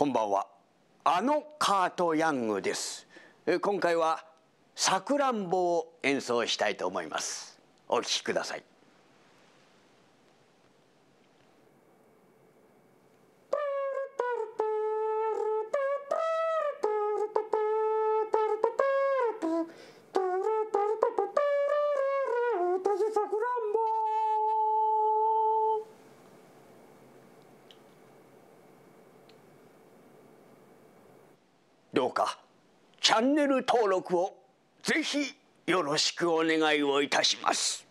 こんばんはあのカート・ヤングです今回はさくらんぼを演奏したいと思いますお聴きくださいどうかチャンネル登録をぜひよろしくお願いをいたします。